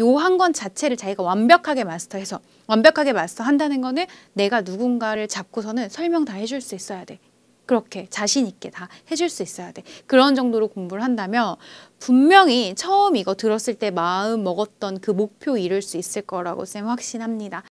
요 한 권 자체를 자기가 완벽하게 마스터해서 완벽하게 마스터한다는 거는 내가 누군가를 잡고서는 설명 다 해줄 수 있어야 돼. 그렇게 자신 있게 다 해줄 수 있어야 돼. 그런 정도로 공부를 한다면 분명히 처음 이거 들었을 때 마음 먹었던 그 목표 이룰 수 있을 거라고 쌤 확신합니다.